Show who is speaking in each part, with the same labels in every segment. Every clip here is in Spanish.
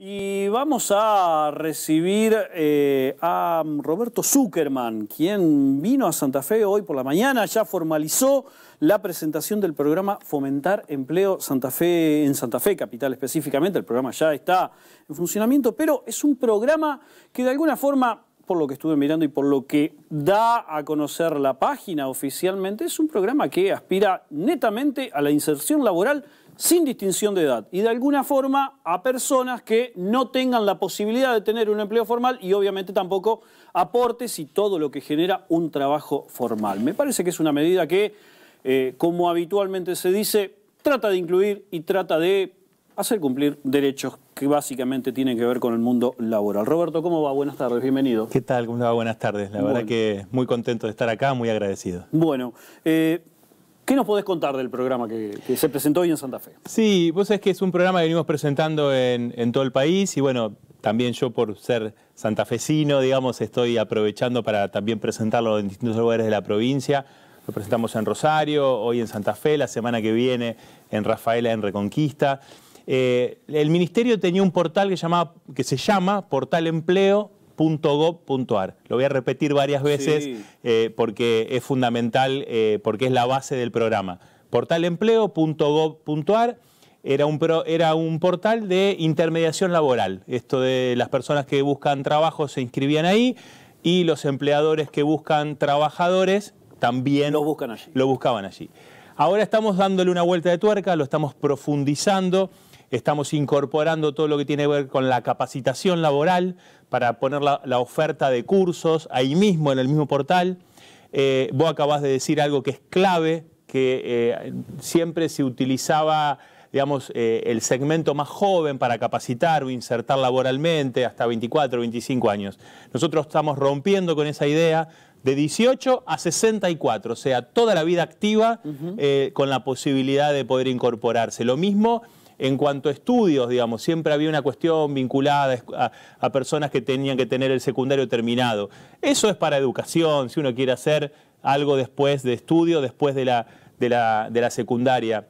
Speaker 1: Y vamos a recibir eh, a Roberto Zuckerman, quien vino a Santa Fe hoy por la mañana, ya formalizó la presentación del programa Fomentar Empleo Santa Fe en Santa Fe, capital específicamente, el programa ya está en funcionamiento, pero es un programa que de alguna forma por lo que estuve mirando y por lo que da a conocer la página oficialmente, es un programa que aspira netamente a la inserción laboral sin distinción de edad y de alguna forma a personas que no tengan la posibilidad de tener un empleo formal y obviamente tampoco aportes y todo lo que genera un trabajo formal. Me parece que es una medida que, eh, como habitualmente se dice, trata de incluir y trata de hacer cumplir derechos que básicamente tienen que ver con el mundo laboral. Roberto, ¿cómo va? Buenas tardes, bienvenido.
Speaker 2: ¿Qué tal? ¿Cómo va? Buenas tardes. La verdad que muy contento de estar acá, muy agradecido. Bueno,
Speaker 1: eh, ¿Qué nos podés contar del programa que, se presentó hoy en Santa Fe?
Speaker 2: Sí, vos sabés que es un programa que venimos presentando en, todo el país y bueno, también yo por ser santafesino, digamos, estoy aprovechando para también presentarlo en distintos lugares de la provincia. Lo presentamos en Rosario, hoy en Santa Fe, la semana que viene en Rafaela, en Reconquista. Eh, el ministerio tenía un portal que se llama Portal Empleo .gov.ar. Lo voy a repetir varias veces eh, porque es fundamental, eh, porque es la base del programa. Portalempleo.gov.ar era un, era un portal de intermediación laboral. Esto de las personas que buscan trabajo se inscribían ahí y los empleadores que buscan trabajadores también buscan allí. lo buscaban allí. Ahora estamos dándole una vuelta de tuerca, lo estamos profundizando. Estamos incorporando todo lo que tiene que ver con la capacitación laboral para poner la, oferta de cursos ahí mismo, en el mismo portal. Eh, vos acabás de decir algo que es clave, que eh, siempre se utilizaba digamos, eh, el segmento más joven para capacitar o insertar laboralmente hasta 24, o 25 años. Nosotros estamos rompiendo con esa idea de 18 a 64, o sea, toda la vida activa con la posibilidad de poder incorporarse. Lo mismo en cuanto a estudios, digamos, siempre había una cuestión vinculada a, personas que tenían que tener el secundario terminado. Eso es para educación, si uno quiere hacer algo después de estudio, después de la secundaria.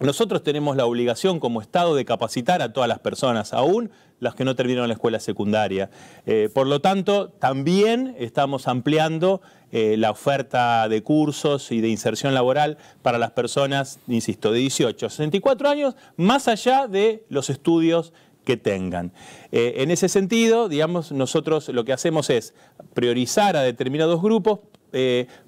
Speaker 2: Nosotros tenemos la obligación como Estado de capacitar a todas las personas, aún las que no terminaron la escuela secundaria. Eh, por lo tanto, también estamos ampliando eh, la oferta de cursos y de inserción laboral para las personas, insisto, de 18 a 64 años, más allá de los estudios que tengan. Eh, en ese sentido, digamos, nosotros lo que hacemos es priorizar a determinados grupos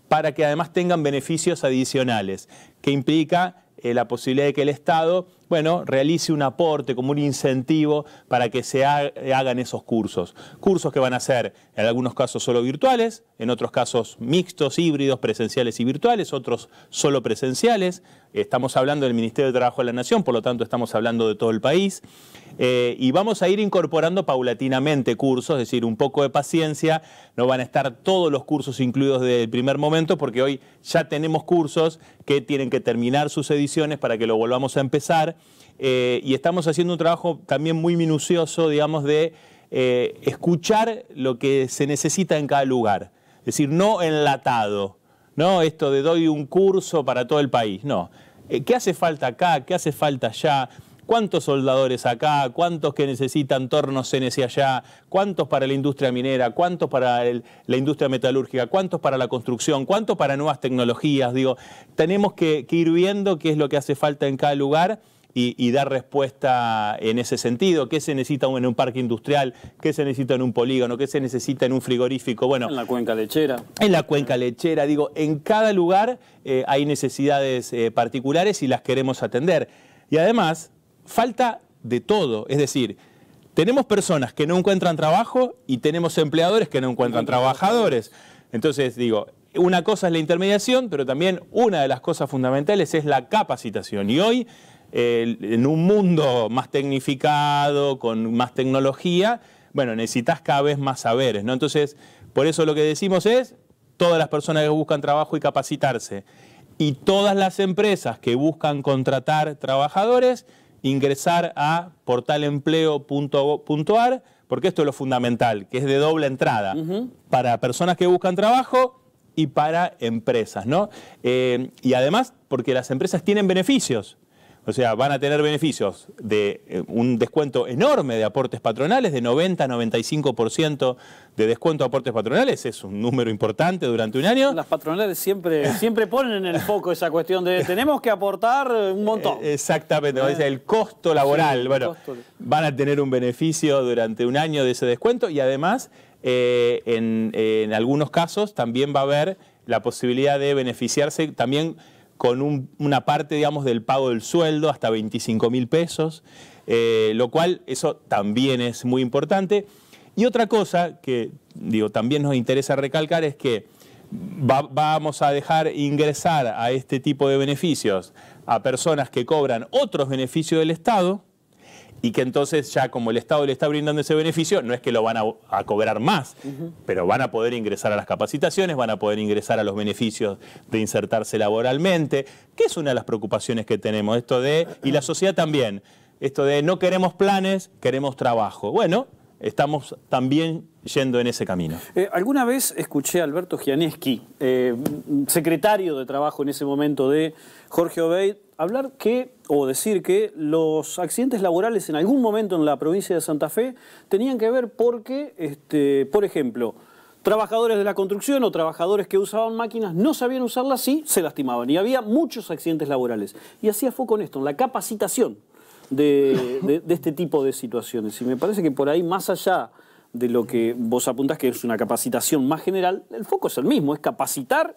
Speaker 2: para que además tengan beneficios adicionales, que implica eh, la posibilidad de que el Estado bueno, realice un aporte como un incentivo para que se hagan esos cursos. Cursos que van a ser en algunos casos solo virtuales, en otros casos mixtos, híbridos, presenciales y virtuales, otros solo presenciales. Estamos hablando del Ministerio de Trabajo de la Nación, por lo tanto estamos hablando de todo el país. Eh, y vamos a ir incorporando paulatinamente cursos, es decir, un poco de paciencia. No van a estar todos los cursos incluidos desde el primer momento, porque hoy ya tenemos cursos que tienen que terminar sus ediciones para que lo volvamos a empezar eh, y estamos haciendo un trabajo también muy minucioso, digamos, de eh, escuchar lo que se necesita en cada lugar. Es decir, no enlatado, no esto de doy un curso para todo el país, no. Eh, ¿Qué hace falta acá? ¿Qué hace falta allá? ¿Cuántos soldadores acá? ¿Cuántos que necesitan tornos CNC allá? ¿Cuántos para la industria minera? ¿Cuántos para la industria metalúrgica? ¿Cuántos para la construcción? ¿Cuántos para nuevas tecnologías? Digo, tenemos que ir viendo qué es lo que hace falta en cada lugar y, dar respuesta en ese sentido. ¿Qué se necesita en un parque industrial? ¿Qué se necesita en un polígono? ¿Qué se necesita en un frigorífico? Bueno, en la cuenca lechera. En la cuenca lechera, digo, en cada lugar eh, hay necesidades eh, particulares y las queremos atender. Y además, falta de todo, es decir, tenemos personas que no encuentran trabajo y tenemos empleadores que no encuentran trabajadores. Entonces, digo, una cosa es la intermediación, pero también una de las cosas fundamentales es la capacitación. Y hoy en un mundo más tecnificado, con más tecnología, bueno, necesitas cada vez más saberes, ¿no? Entonces, por eso lo que decimos es, todas las personas que buscan trabajo y capacitarse, y todas las empresas que buscan contratar trabajadores, ingresar a portalempleo.ar, porque esto es lo fundamental, que es de doble entrada, para personas que buscan trabajo y para empresas, ¿no? Eh, y además, porque las empresas tienen beneficios, o sea, van a tener beneficios de eh, un descuento enorme de aportes patronales, de 90-95% de descuento de aportes patronales, es un número importante durante un año. Las patronales siempre, siempre ponen en el foco esa cuestión de tenemos que aportar un montón. Eh, exactamente, eh, el costo laboral. bueno, van a tener un beneficio durante un año de ese descuento y además en algunos casos también va a haber la posibilidad de beneficiarse también con una parte, digamos, del pago del sueldo, hasta 25 mil pesos, eh, lo cual eso también es muy importante. Y otra cosa que, digo, también nos interesa recalcar es que vamos a dejar ingresar a este tipo de beneficios a personas que cobran otros beneficios del Estado, y que entonces ya como el Estado le está brindando ese beneficio, no es que lo van a, cobrar más, pero van a poder ingresar a las capacitaciones, van a poder ingresar a los beneficios de insertarse laboralmente, que es una de las preocupaciones que tenemos, esto de, y la sociedad también, esto de no queremos planes, queremos trabajo. Bueno, estamos también yendo en ese camino.
Speaker 1: Eh, alguna vez escuché a Alberto Gianeschi, eh, secretario de Trabajo en ese momento de Jorge Obeid, hablar que, o decir que los accidentes laborales en algún momento en la provincia de Santa Fe tenían que ver porque, este, por ejemplo, trabajadores de la construcción o trabajadores que usaban máquinas no sabían usarlas y se lastimaban. Y había muchos accidentes laborales. Y hacía foco en esto, en la capacitación de, de este tipo de situaciones. Y me parece que por ahí, más allá de lo que vos apuntás, que es una capacitación más general, el foco es el mismo, es capacitar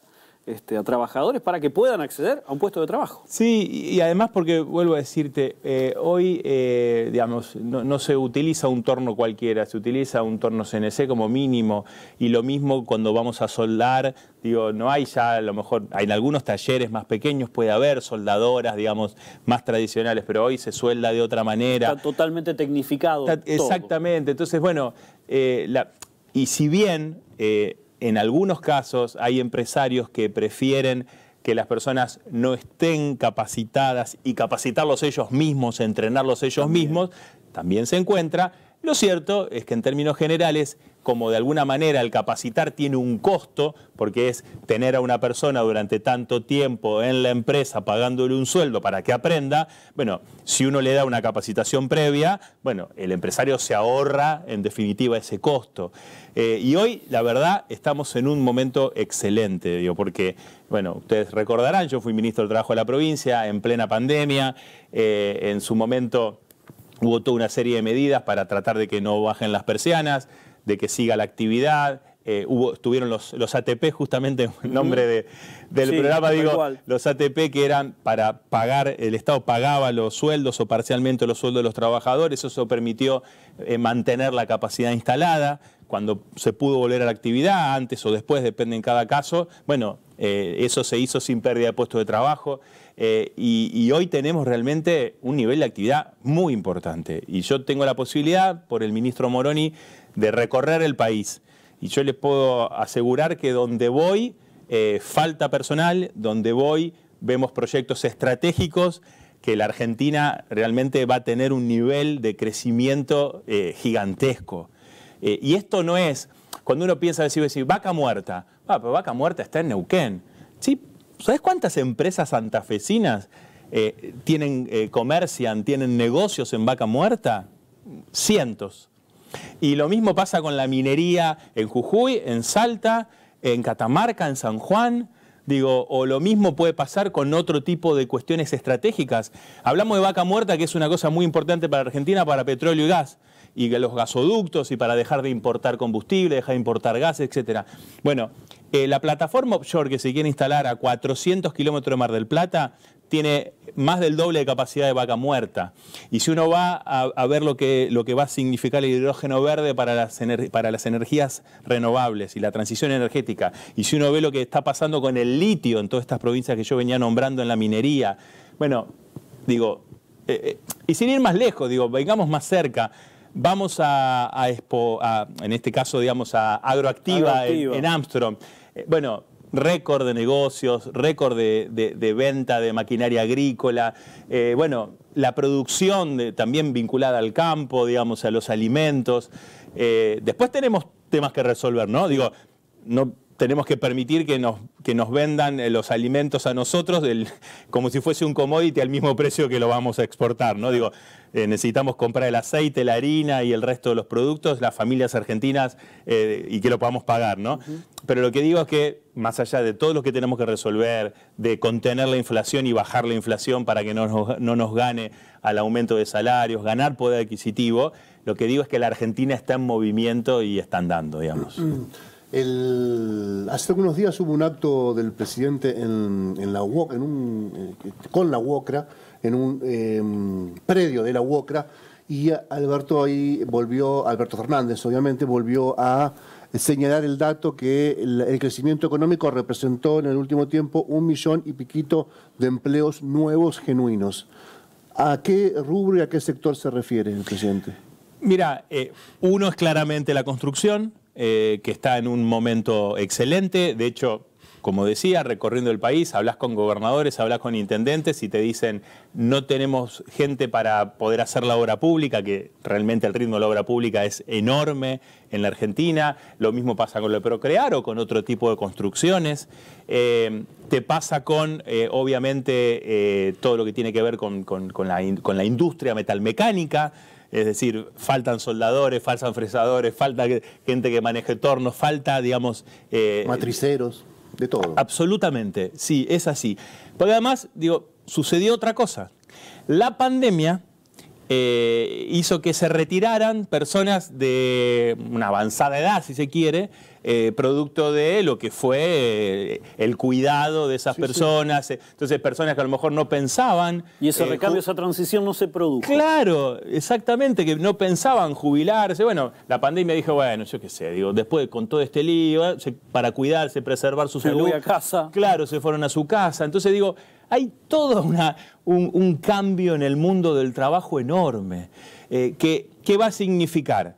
Speaker 1: este, a trabajadores para que puedan acceder a un puesto de trabajo.
Speaker 2: Sí, y además porque vuelvo a decirte, eh, hoy eh, digamos, no, se utiliza un torno cualquiera, se utiliza un torno CNC como mínimo y lo mismo cuando vamos a soldar, digo, no hay ya, a lo mejor en algunos talleres más pequeños puede haber soldadoras, digamos, más tradicionales, pero hoy se suelda de otra manera. Está totalmente tecnificado. exactamente, entonces bueno, eh, y si bien en algunos casos hay empresarios que prefieren que las personas no estén capacitadas y capacitarlos ellos mismos, entrenarlos ellos mismos, también se encuentra. Lo cierto es que en términos generales como de alguna manera el capacitar tiene un costo, porque es tener a una persona durante tanto tiempo en la empresa pagándole un sueldo para que aprenda, bueno, si uno le da una capacitación previa, bueno, el empresario se ahorra en definitiva ese costo. Eh, y hoy, la verdad, estamos en un momento excelente, digo, porque, bueno, ustedes recordarán, yo fui ministro del Trabajo de la provincia en plena pandemia, eh, en su momento hubo toda una serie de medidas para tratar de que no bajen las persianas, de que siga la actividad. Eh, hubo, estuvieron los, ATP, justamente en nombre de, del programa, digo, los ATP que eran para pagar, el Estado pagaba los sueldos o parcialmente los sueldos de los trabajadores, eso permitió eh, mantener la capacidad instalada, cuando se pudo volver a la actividad, antes o después, depende en cada caso, bueno, eh, eso se hizo sin pérdida de puestos de trabajo y, hoy tenemos realmente un nivel de actividad muy importante. Y yo tengo la posibilidad, por el ministro Moroni, de recorrer el país. Y yo les puedo asegurar que donde voy eh, falta personal, donde voy vemos proyectos estratégicos que la Argentina realmente va a tener un nivel de crecimiento eh, gigantesco. Eh, y esto no es, cuando uno piensa decir, vaca muerta, ah, pero vaca muerta está en Neuquén. ¿Sí? ¿Sabes cuántas empresas santafesinas tienen, comercian, tienen negocios en vaca muerta? Cientos. Y lo mismo pasa con la minería en Jujuy, en Salta, en Catamarca, en San Juan. Digo, o lo mismo puede pasar con otro tipo de cuestiones estratégicas. Hablamos de vaca muerta, que es una cosa muy importante para Argentina, para petróleo y gas, y los gasoductos, y para dejar de importar combustible, dejar de importar gas, etc. Bueno, eh, la plataforma offshore que se quiere instalar a 400 kilómetros de Mar del Plata tiene más del doble de capacidad de vaca muerta. Y si uno va a, ver lo que, lo que va a significar el hidrógeno verde para las, para las energías renovables y la transición energética, y si uno ve lo que está pasando con el litio en todas estas provincias que yo venía nombrando en la minería, bueno, digo, eh, eh, y sin ir más lejos, digo, vengamos más cerca vamos a, en este caso, digamos, a Agroactiva, en Armstrong. Eh, bueno, récord de negocios, récord de, venta de maquinaria agrícola, eh, bueno, la producción también vinculada al campo, digamos, a los alimentos. Eh, después tenemos temas que resolver, ¿no? Digo, no tenemos que permitir que nos, que nos vendan eh, los alimentos a nosotros como si fuese un commodity al mismo precio que lo vamos a exportar. ¿no? Digo, eh, necesitamos comprar el aceite, la harina y el resto de los productos, las familias argentinas, eh, y que lo podamos pagar. ¿no? Pero lo que digo es que, más allá de todo lo que tenemos que resolver, de contener la inflación y bajar la inflación para que no nos, gane al aumento de salarios, ganar poder adquisitivo, lo que digo es que la Argentina está en movimiento y está andando, digamos. Mm
Speaker 3: hace algunos días hubo un acto del presidente en, la eh, con la UOCRA, en un em, predio de la UOCRA, y Alberto ahí volvió, Alberto Fernández obviamente, volvió a señalar el dato que el, crecimiento económico representó en el último tiempo un millón y piquito de empleos nuevos genuinos. ¿A qué rubro y a qué sector se refiere el presidente?
Speaker 2: Mira, eh, uno es claramente la construcción, eh, que está en un momento excelente. De hecho, como decía, recorriendo el país, hablas con gobernadores, hablas con intendentes y te dicen no tenemos gente para poder hacer la obra pública, que realmente el ritmo de la obra pública es enorme en la Argentina. Lo mismo pasa con lo de Procrear o con otro tipo de construcciones. Eh, te pasa con, eh, obviamente, todo lo que tiene que ver con, la, con la industria metalmecánica. Es decir, faltan soldadores, faltan fresadores, falta gente que maneje tornos, falta, digamos... Eh, Matriceros, de todo. Absolutamente, sí, es así. Porque además, digo, sucedió otra cosa. La pandemia eh, hizo que se retiraran personas de una avanzada edad, si se quiere, eh, producto de lo que fue eh, el cuidado de esas personas, entonces personas que a lo mejor no pensaban. Y ese recambio, esa transición no se produjo. Claro, exactamente, que no pensaban jubilarse. Bueno, la pandemia dijo, bueno, yo qué sé, digo, después con todo este lío, para cuidarse, preservar su salud. a casa. Claro, se fueron a su casa. Entonces digo, hay todo un, cambio en el mundo del trabajo enorme. Eh, ¿Qué va a significar?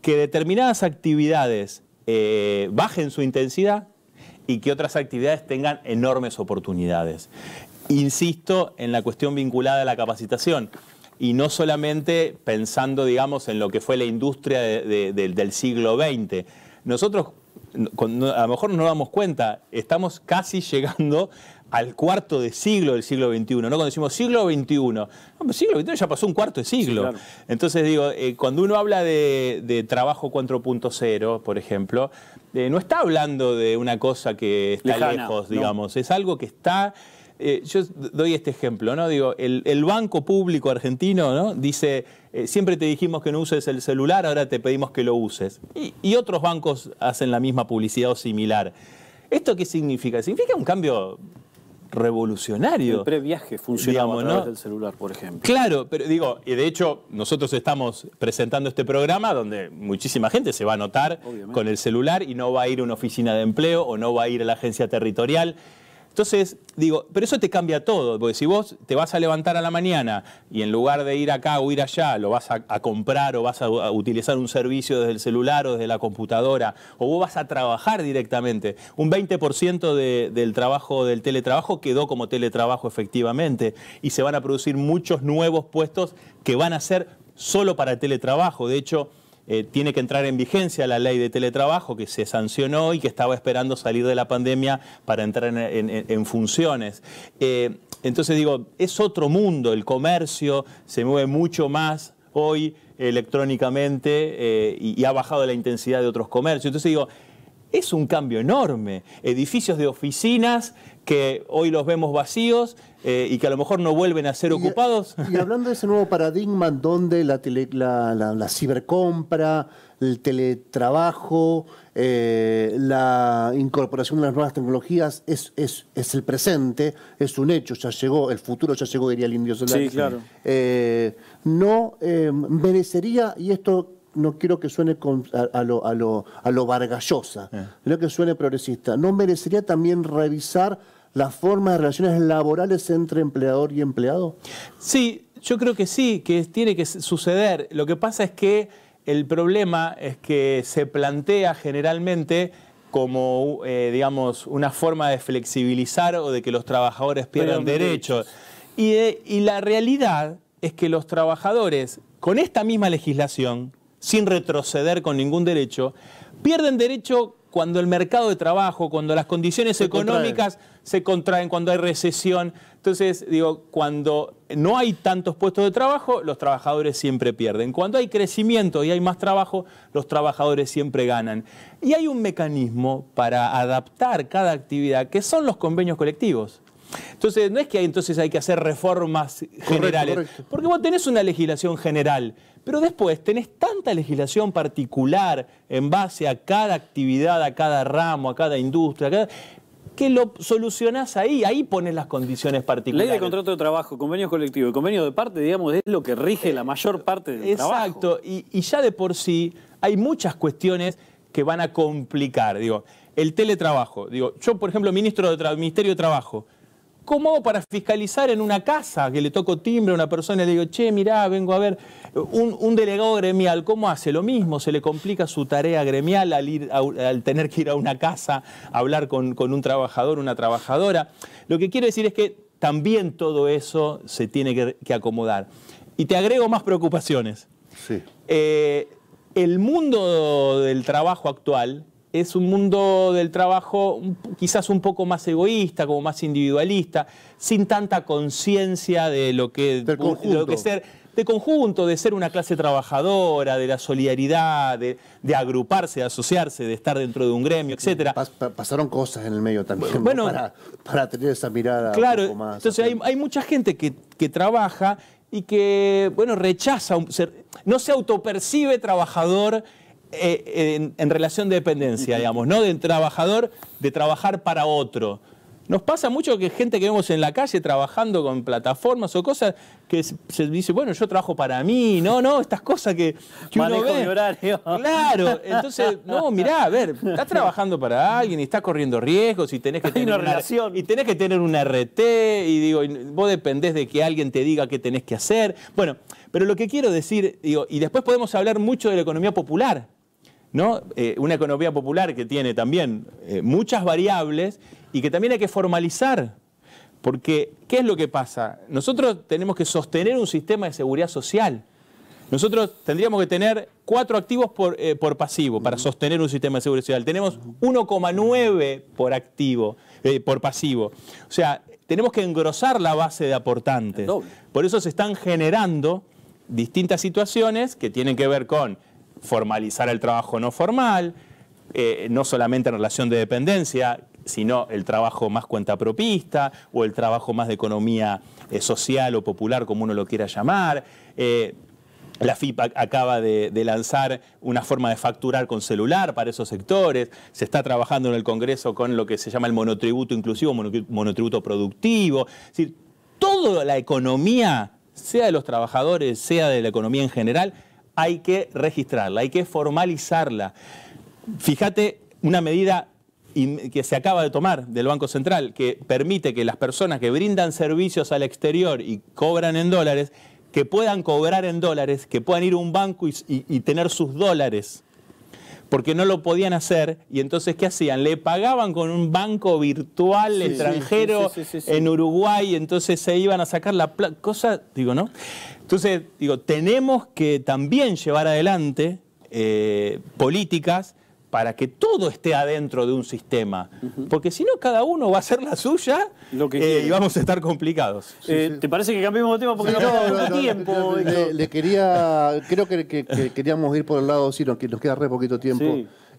Speaker 2: Que determinadas actividades eh, bajen su intensidad y que otras actividades tengan enormes oportunidades. Insisto en la cuestión vinculada a la capacitación y no solamente pensando, digamos, en lo que fue la industria del siglo XX. Nosotros, a lo mejor no nos damos cuenta, estamos casi llegando al cuarto de siglo del siglo XXI, ¿no? Cuando decimos siglo XXI, no, siglo XXI ya pasó un cuarto de siglo. Entonces digo, eh, cuando uno habla de, trabajo 4.0, por ejemplo, eh, no está hablando de una cosa que está lejos, digamos, es algo que está... Eh, yo doy este ejemplo, ¿no? Digo, el, Banco Público Argentino, ¿no? Dice, siempre te dijimos que no uses el celular, ahora te pedimos que lo uses. Y, y otros bancos hacen la misma publicidad o similar. ¿Esto qué significa? Significa un cambio revolucionario. El previaje funciona celular, por ejemplo. Claro, pero digo, y de hecho, nosotros estamos presentando este programa donde muchísima gente se va a anotar con el celular y no va a ir a una oficina de empleo o no va a ir a la agencia territorial. Entonces, digo, pero eso te cambia todo, porque si vos te vas a levantar a la mañana y en lugar de ir acá o ir allá, lo vas a, comprar o vas a, utilizar un servicio desde el celular o desde la computadora, o vos vas a trabajar directamente. Un 20% del trabajo del teletrabajo quedó como teletrabajo efectivamente y se van a producir muchos nuevos puestos que van a ser solo para teletrabajo. De hecho, eh, tiene que entrar en vigencia la ley de teletrabajo que se sancionó y que estaba esperando salir de la pandemia para entrar en, funciones. Eh, entonces digo, es otro mundo, el comercio se mueve mucho más hoy electrónicamente eh, y, y ha bajado la intensidad de otros comercios. Entonces digo, es un cambio enorme. Edificios de oficinas que hoy los vemos vacíos eh, y que a lo mejor no vuelven a ser ocupados.
Speaker 3: Y hablando de ese nuevo paradigma donde la, la, cibercompra, el teletrabajo, eh, la incorporación de las nuevas tecnologías es, es, el presente, es un hecho, ya llegó, el futuro ya llegó, diría el indio solar. Sí, claro. Eh, no merecería, y esto no quiero que suene con, a, lo, a, lo, vargallosa, eh. sino que suene progresista. ¿No merecería también revisar la forma de relaciones laborales entre empleador y empleado?
Speaker 2: Sí, yo creo que sí, que tiene que suceder. Lo que pasa es que el problema es que se plantea generalmente como, eh, digamos, una forma de flexibilizar o de que los trabajadores pierdan derechos. Eh, y la realidad es que los trabajadores, con esta misma legislación, sin retroceder con ningún derecho, pierden derecho cuando el mercado de trabajo, cuando las condiciones económicas se contraen, cuando hay recesión. Entonces, digo, cuando no hay tantos puestos de trabajo, los trabajadores siempre pierden. Cuando hay crecimiento y hay más trabajo, los trabajadores siempre ganan. Y hay un mecanismo para adaptar cada actividad, que son los convenios colectivos. Entonces, no es que hay, entonces hay que hacer reformas generales, porque vos tenés una legislación general, pero después tenés tanta legislación particular en base a cada actividad, a cada ramo, a cada industria, que lo solucionás ahí, ahí pones las condiciones particulares. Ley de
Speaker 1: contrato de trabajo, convenios colectivos, convenio de parte, digamos, es lo que rige la mayor parte del trabajo.
Speaker 2: Exacto, y, ya de por sí hay muchas cuestiones que van a complicar, digo, el teletrabajo, digo, yo por ejemplo, ministro del Ministerio de Trabajo, ¿Cómo para fiscalizar en una casa que le toco timbre a una persona y le digo, che, mirá, vengo a ver un, delegado gremial? ¿Cómo hace lo mismo? ¿Se le complica su tarea gremial al, al tener que ir a una casa a hablar con, un trabajador, una trabajadora? Lo que quiero decir es que también todo eso se tiene que, acomodar. Y te agrego más preocupaciones. Eh, el mundo del trabajo actual es un mundo del trabajo quizás un poco más egoísta, como más individualista, sin tanta conciencia de lo que, de que ser de conjunto, de ser una clase trabajadora, de la solidaridad, de, agruparse, de asociarse, de estar dentro de un gremio, etc. pasaron cosas en el medio también bueno, para, tener esa mirada. Claro, un poco más entonces hay, mucha gente que, trabaja y que, bueno, rechaza, no se autopercibe trabajador eh, en, relación de dependencia, digamos, no de trabajador, de trabajar para otro. Nos pasa mucho que gente que vemos en la calle trabajando con plataformas o cosas que se dice, bueno, yo trabajo para mí, no, no, estas cosas que, uno horario. Claro, entonces, no, mirá, a ver, estás trabajando para alguien y estás corriendo riesgos y tenés que tener una, relación. Y tenés que tener un RT y digo, vos dependés de que alguien te diga qué tenés que hacer. Bueno, pero lo que quiero decir, digo, y después podemos hablar mucho de la economía popular, eh, una economía popular que tiene también eh, muchas variables y que también hay que formalizar. Porque, ¿qué es lo que pasa? Nosotros tenemos que sostener un sistema de seguridad social. Nosotros tendríamos que tener cuatro activos por, eh, pasivo para sostener un sistema de seguridad social. Tenemos 1,9 por activo, por pasivo. O sea, tenemos que engrosar la base de aportantes. Por eso se están generando distintas situaciones que tienen que ver con formalizar el trabajo no formal, eh, no solamente en relación de dependencia, sino el trabajo más cuentapropista o el trabajo más de economía eh, social o popular, como uno lo quiera llamar. Eh, la FIPAC acaba de, de, lanzar una forma de facturar con celular para esos sectores. Se está trabajando en el Congreso con lo que se llama el monotributo inclusivo, monotributo productivo. Es decir, toda la economía, sea de los trabajadores, sea de la economía en general, hay que registrarla, hay que formalizarla. Fíjate una medida que se acaba de tomar del Banco Central, que permite que las personas que brindan servicios al exterior y cobran en dólares, que puedan cobrar en dólares, que puedan ir a un banco y, tener sus dólares porque no lo podían hacer y entonces ¿qué hacían? Le pagaban con un banco virtual extranjero en Uruguay, entonces se iban a sacar la cosa, digo, ¿no? Entonces, digo, tenemos que también llevar adelante eh, políticas para que todo esté adentro de un sistema, porque si no cada uno va a hacer la suya eh, y vamos a estar complicados. Eh, ¿Te parece que cambiemos de tema? Porque no, queda tiempo.
Speaker 3: Le, quería, creo que, queríamos ir por el lado, sino que nos queda re poquito tiempo.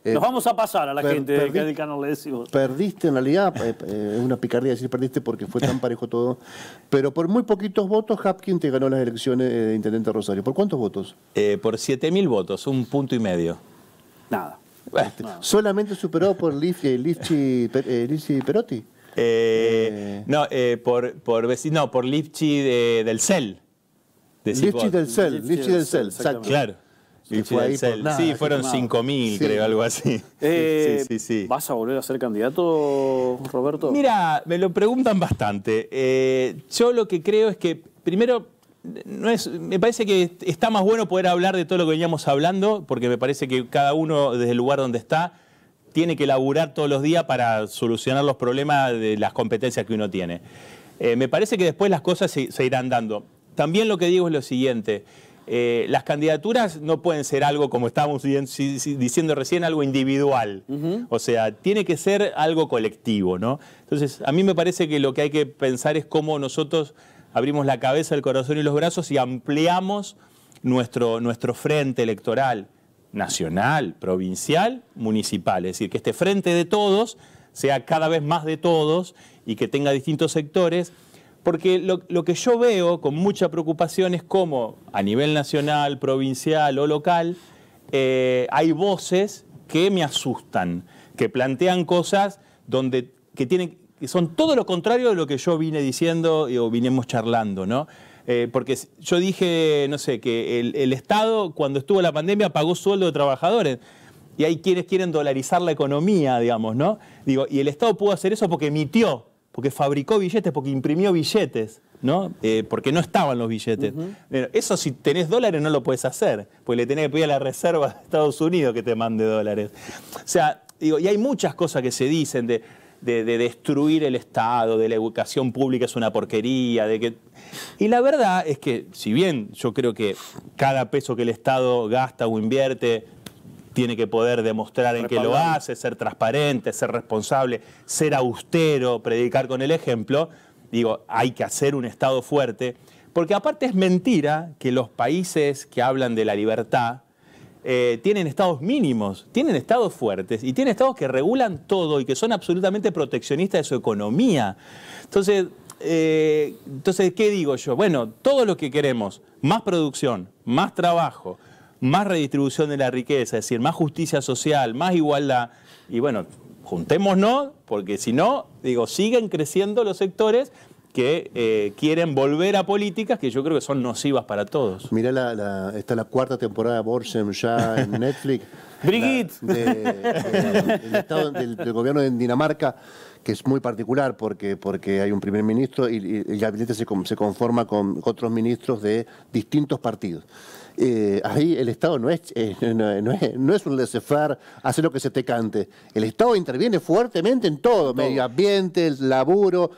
Speaker 3: Eh, nos vamos
Speaker 1: a pasar a la gente que le decimos.
Speaker 3: Perdiste, en realidad, es una picardía decir perdiste porque fue tan parejo todo. Pero por muy poquitos votos, Hapkin te ganó las elecciones de Intendente Rosario. ¿Por cuántos votos?
Speaker 2: por 7.000 votos, un punto y medio. Nada. Este, ah.
Speaker 3: Solamente superó por Lichi eh, eh, Perotti.
Speaker 2: Eh, no, por, por, por del CEL. Lifchi del CEL, Lifchi del CEL, Claro. sí, fueron 5.000, creo, algo
Speaker 1: así. sí, sí, ¿Vas a volver a ser candidato, Roberto?
Speaker 2: Mira, me lo preguntan bastante. yo lo que creo es que, primero, me parece que está más bueno poder hablar de todo lo que veníamos hablando, porque me parece que cada uno desde el lugar donde está tiene que laburar todos los días para solucionar los problemas de las competencias que uno tiene. Eh, me parece que después las cosas se, irán dando. También lo que digo es lo siguiente, eh, las candidaturas no pueden ser algo, como estábamos diciendo recién, algo individual. O sea, tiene que ser algo colectivo, ¿no? Entonces, a mí me parece que lo que hay que pensar es cómo nosotros abrimos la cabeza, el corazón y los brazos y ampliamos nuestro, nuestro frente electoral nacional, provincial, municipal. Es decir, que este frente de todos sea cada vez más de todos y que tenga distintos sectores, porque lo, que yo veo con mucha preocupación es cómo a nivel nacional, provincial o local eh, hay voces que me asustan, que plantean cosas donde, que tienen, son todo lo contrario de lo que yo vine diciendo o vinimos charlando, ¿no? Eh, porque yo dije, no sé, que el, Estado cuando estuvo la pandemia pagó sueldo de trabajadores. Y hay quienes quieren dolarizar la economía, digamos, ¿no? Digo, y el Estado pudo hacer eso porque emitió, porque fabricó billetes, porque imprimió billetes, ¿no? Eh, porque no estaban los billetes. Eso si tenés dólares no lo puedes hacer, pues le tenés que pedir a la Reserva de Estados Unidos que te mande dólares. O sea, digo, y hay muchas cosas que se dicen de, de, destruir el Estado, de la educación pública es una porquería, de que... Y la verdad es que, si bien yo creo que cada peso que el Estado gasta o invierte tiene que poder demostrar en qué lo hace, ser transparente, ser responsable, ser austero, predicar con el ejemplo, digo, hay que hacer un Estado fuerte, porque aparte es mentira que los países que hablan de la libertad, eh, tienen estados mínimos, tienen estados fuertes y tienen estados que regulan todo y que son absolutamente proteccionistas de su economía. Entonces, eh, entonces ¿qué digo yo? Bueno, todo lo que queremos, más producción, más trabajo, más redistribución de la riqueza, es decir, más justicia social, más igualdad, y bueno, juntémonos, porque si no, digo, siguen creciendo los sectores que eh, quieren volver a políticas que yo creo que son nocivas para todos.
Speaker 3: Mirá, está la cuarta temporada de Borsem ya en Netflix. Brigitte. del, estado, del, gobierno de Dinamarca, que es muy particular porque, porque hay un primer ministro y, el gabinete se, se conforma con otros ministros de distintos partidos. Eh, ahí el Estado eh, no es, no, es, un laissez-faire, hace lo que se te cante. El Estado interviene fuertemente en todo, medio ambiente, el laburo,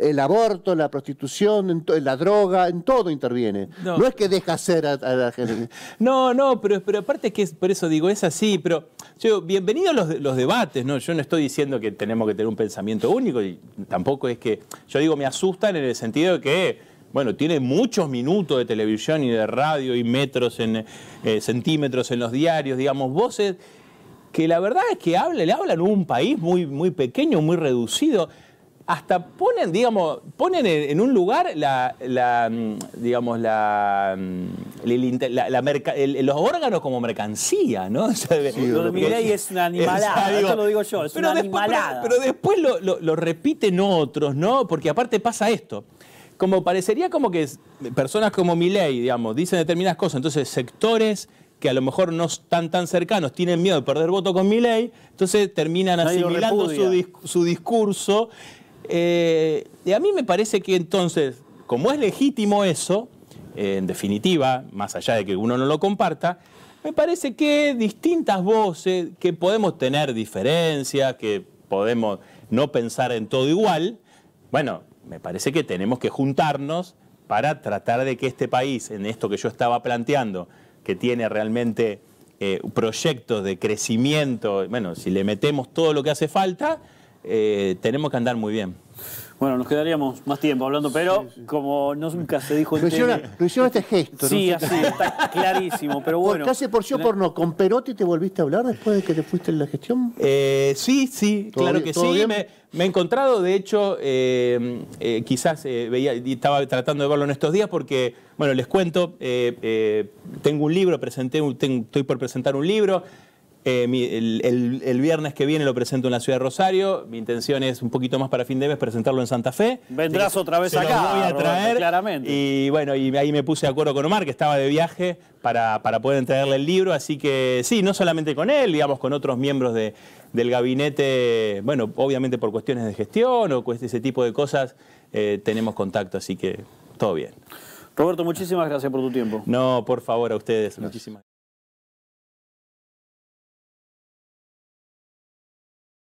Speaker 3: el aborto, la prostitución, la droga, en
Speaker 2: todo interviene. No, es
Speaker 3: que deja hacer a, la gente.
Speaker 2: No, no, pero, pero aparte que por eso digo, es así, pero yo, bienvenidos los, los debates, ¿no? Yo no estoy diciendo que tenemos que tener un pensamiento único, y tampoco es que, yo digo, me asustan en el sentido de que bueno, tiene muchos minutos de televisión y de radio y metros en eh, centímetros en los diarios, digamos, voces que la verdad es que habla, le hablan un país muy, muy pequeño, muy reducido hasta ponen, digamos, ponen en un lugar la, los órganos como mercancía, ¿no? O Miley es una animalada, eso lo digo yo, es pero una después, Pero, después lo, repiten otros, ¿no? Porque aparte pasa esto como parecería como que personas como Milei, digamos, dicen determinadas cosas, entonces sectores que a lo mejor no están tan cercanos, tienen miedo de perder voto con mi ley, entonces terminan asimilando su discurso eh, y a mí me parece que entonces, como es legítimo eso, en definitiva, más allá de que uno no lo comparta, me parece que distintas voces, que podemos tener diferencias, que podemos no pensar en todo igual, bueno, me parece que tenemos que juntarnos para tratar de que este país, en esto que yo estaba planteando, que tiene realmente eh, proyectos de crecimiento, bueno, si le metemos todo lo que hace falta, eh, tenemos que andar muy bien. Bueno, nos quedaríamos más tiempo hablando,
Speaker 1: pero como no, nunca se dijo lo hicieron,
Speaker 3: este gesto. Sí, así, está
Speaker 1: clarísimo, pero bueno. Casi por sí o por
Speaker 3: no. ¿Con Perotti te volviste a hablar después de que te fuiste en la gestión? Eh, sí, sí, claro que sí. Me,
Speaker 2: me, he encontrado, de hecho, eh, quizás veía, y estaba tratando de verlo en estos días porque, bueno, les cuento, tengo un libro, presenté, estoy por presentar un libro, eh, el, viernes que viene lo presento en la ciudad de Rosario. Mi intención es un poquito más para fin de mes presentarlo en Santa Fe. Vendrás otra vez acá. Voy a traer. Y bueno, y ahí me puse de acuerdo con Omar, que estaba de viaje, para, poder entregarle el libro. Así que sí, no solamente con él, digamos, con otros miembros del gabinete, bueno, obviamente por cuestiones de gestión o ese tipo de cosas, eh, tenemos contacto, así que todo bien. Roberto, muchísimas gracias por tu tiempo. No, por favor, a ustedes. Gracias. Muchísimas